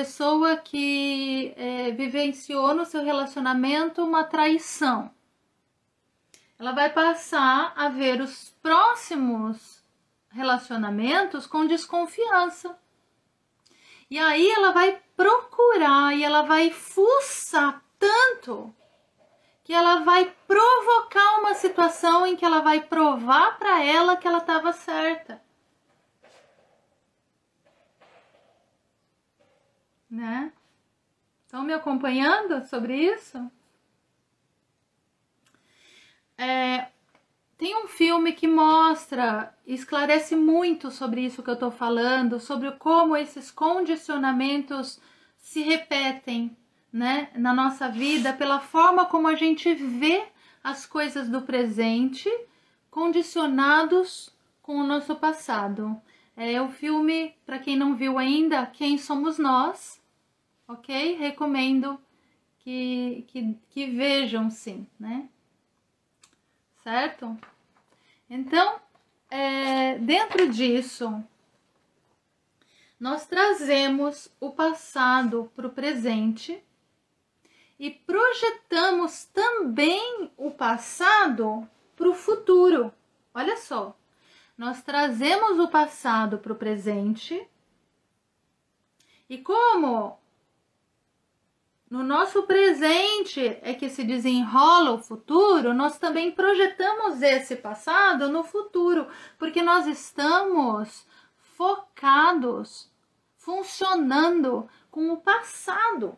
pessoa que é, vivenciou no seu relacionamento uma traição. Ela vai passar a ver os próximos relacionamentos com desconfiança. E aí ela vai procurar e ela vai fuçar tanto que ela vai provocar uma situação em que ela vai provar para ela que ela estava certa. né? Estão me acompanhando sobre isso? É, tem um filme que mostra, esclarece muito sobre isso que eu estou falando, sobre como esses condicionamentos se repetem né, na nossa vida, pela forma como a gente vê as coisas do presente condicionados com o nosso passado. É o filme, para quem não viu ainda, Quem Somos Nós, ok? Recomendo que, que, que vejam sim, né? Certo? Então, é, dentro disso, nós trazemos o passado para o presente e projetamos também o passado para o futuro. Olha só, nós trazemos o passado para o presente e como no nosso presente é que se desenrola o futuro, nós também projetamos esse passado no futuro, porque nós estamos focados, funcionando com o passado.